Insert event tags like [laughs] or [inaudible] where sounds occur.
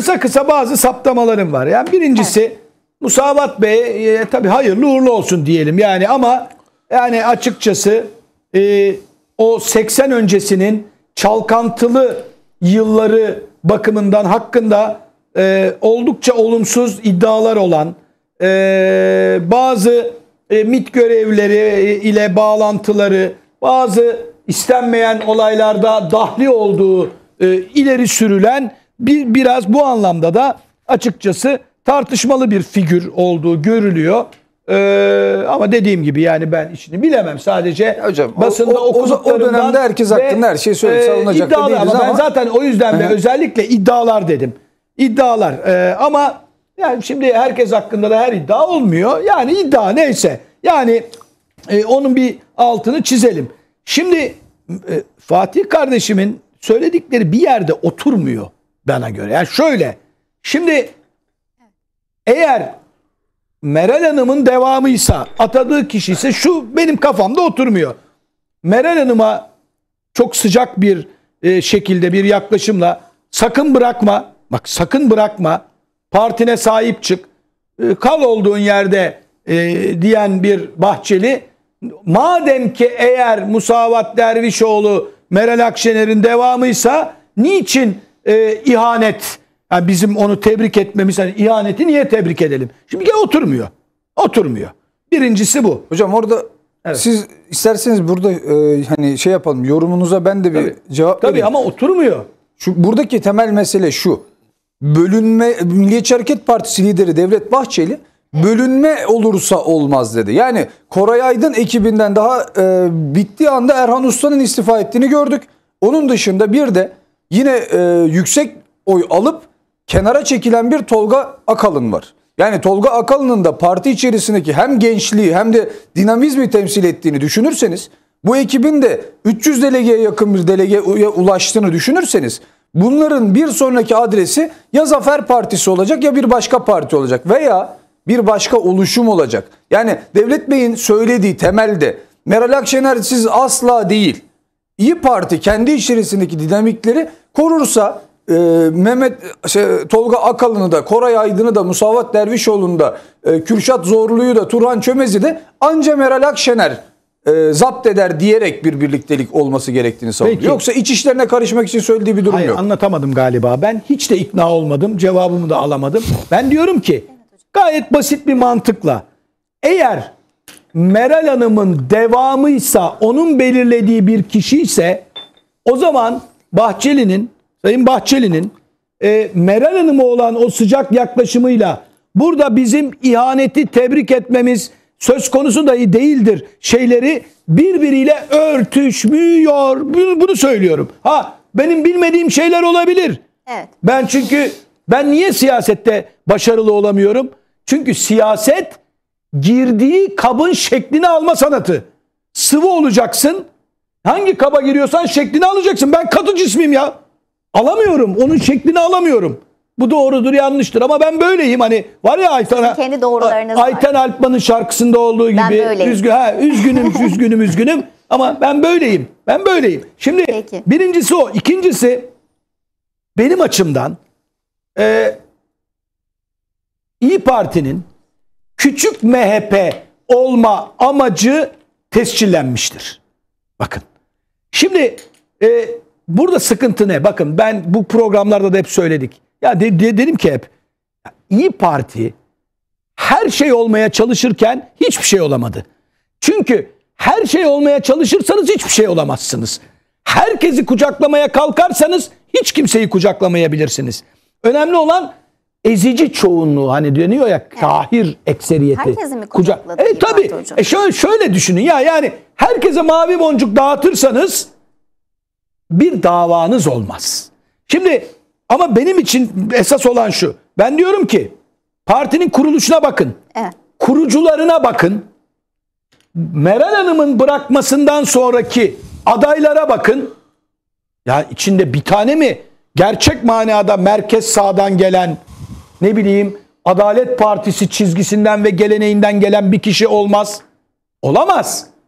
kısa kısa bazı saptamalarım var. Yani birincisi evet. Musavat Bey e, tabii hayırlı uğurlu olsun diyelim yani ama yani açıkçası e, o 80 öncesinin çalkantılı yılları bakımından hakkında e, oldukça olumsuz iddialar olan e, bazı e, MIT görevleri e, ile bağlantıları bazı istenmeyen olaylarda dahli olduğu e, ileri sürülen bir, biraz bu anlamda da açıkçası tartışmalı bir figür olduğu görülüyor. Ee, ama dediğim gibi yani ben içini bilemem sadece hocam, basında o, o, o dönemde herkes hakkında her şeyi söyledi savunacak da değiliz ama, ama ben zaten o yüzden de özellikle iddialar dedim. İddialar ee, ama yani şimdi herkes hakkında da her iddia olmuyor. Yani iddia neyse yani e, onun bir altını çizelim. Şimdi e, Fatih kardeşimin söyledikleri bir yerde oturmuyor bana göre. Yani şöyle. Şimdi eğer Meral Hanım'ın devamıysa, atadığı kişi ise şu benim kafamda oturmuyor. Meral Hanım'a çok sıcak bir e, şekilde bir yaklaşımla sakın bırakma, bak sakın bırakma, partine sahip çık, e, kal olduğun yerde e, diyen bir Bahçeli, madem ki eğer Musavat Dervişoğlu Meral Akşener'in devamıysa niçin e, ihanet. Yani bizim onu tebrik etmemiz, yani ihaneti niye tebrik edelim? Şimdi gel oturmuyor. Oturmuyor. Birincisi bu. Hocam orada Evet. Siz isterseniz burada e, hani şey yapalım yorumunuza ben de bir Tabii. cevap Tabii vereyim. ama oturmuyor. Şu buradaki temel mesele şu. Bölünme Milliyetçi Hareket Partisi lideri Devlet Bahçeli bölünme olursa olmaz dedi. Yani Koray Aydın ekibinden daha e, bittiği anda Erhan Usta'nın istifa ettiğini gördük. Onun dışında bir de yine e, yüksek oy alıp kenara çekilen bir Tolga Akalın var. Yani Tolga Akalın'ın da parti içerisindeki hem gençliği hem de dinamizmi temsil ettiğini düşünürseniz bu ekibin de 300 delegeye yakın bir delegeye ulaştığını düşünürseniz bunların bir sonraki adresi ya Zafer Partisi olacak ya bir başka parti olacak veya bir başka oluşum olacak. Yani Devlet Bey'in söylediği temelde Meral Akşener siz asla değil. İyi Parti kendi içerisindeki dinamikleri Korursa e, Mehmet şey, Tolga Akalın'ı da Koray Aydın'ı da Musavat Dervişoğlu'nu da e, Kürşat Zorlu'yu da Turhan Çömez'i de anca Meral Akşener e, zapt eder diyerek bir birliktelik olması gerektiğini savunuyor. Peki. Yoksa iç işlerine karışmak için söylediği bir durum Hayır, yok. Anlatamadım galiba. Ben hiç de ikna olmadım. Cevabımı da alamadım. Ben diyorum ki gayet basit bir mantıkla eğer Meral Hanım'ın devamıysa onun belirlediği bir kişi ise o zaman Bahçeli'nin, Sayın Bahçeli'nin e, Meral Hanım'a olan o sıcak yaklaşımıyla burada bizim ihaneti tebrik etmemiz söz konusu dahi değildir şeyleri birbiriyle örtüşmüyor. Bunu, bunu söylüyorum. Ha benim bilmediğim şeyler olabilir. Evet. Ben çünkü ben niye siyasette başarılı olamıyorum? Çünkü siyaset girdiği kabın şeklini alma sanatı. Sıvı olacaksın, Hangi kaba giriyorsan şeklini alacaksın. Ben katı cismim ya. Alamıyorum. Onun şeklini alamıyorum. Bu doğrudur yanlıştır ama ben böyleyim hani var ya Ayten kendi doğrularınız Ayten var. Alpman'ın şarkısında olduğu gibi böyleyim. üzgün ha üzgünüm [laughs] üzgünüm üzgünüm ama ben böyleyim. Ben böyleyim. Şimdi Peki. birincisi o, ikincisi benim açımdan e, İyi Parti'nin küçük MHP olma amacı tescillenmiştir. Bakın Şimdi e, burada sıkıntı ne? Bakın ben bu programlarda da hep söyledik. Ya de, de, dedim ki hep İyi Parti her şey olmaya çalışırken hiçbir şey olamadı. Çünkü her şey olmaya çalışırsanız hiçbir şey olamazsınız. Herkesi kucaklamaya kalkarsanız hiç kimseyi kucaklamayabilirsiniz. Önemli olan ezici çoğunluğu hani deniyor ya evet. kahir ekseriyeti. Herkesi mi kucak? E tabi. E şöyle şöyle düşünün ya yani herkese mavi boncuk dağıtırsanız bir davanız olmaz. Şimdi ama benim için esas olan şu. Ben diyorum ki partinin kuruluşuna bakın. Evet. Kurucularına bakın. Meral Hanım'ın bırakmasından sonraki adaylara bakın. Ya içinde bir tane mi gerçek manada merkez sağdan gelen ne bileyim Adalet Partisi çizgisinden ve geleneğinden gelen bir kişi olmaz. Olamaz.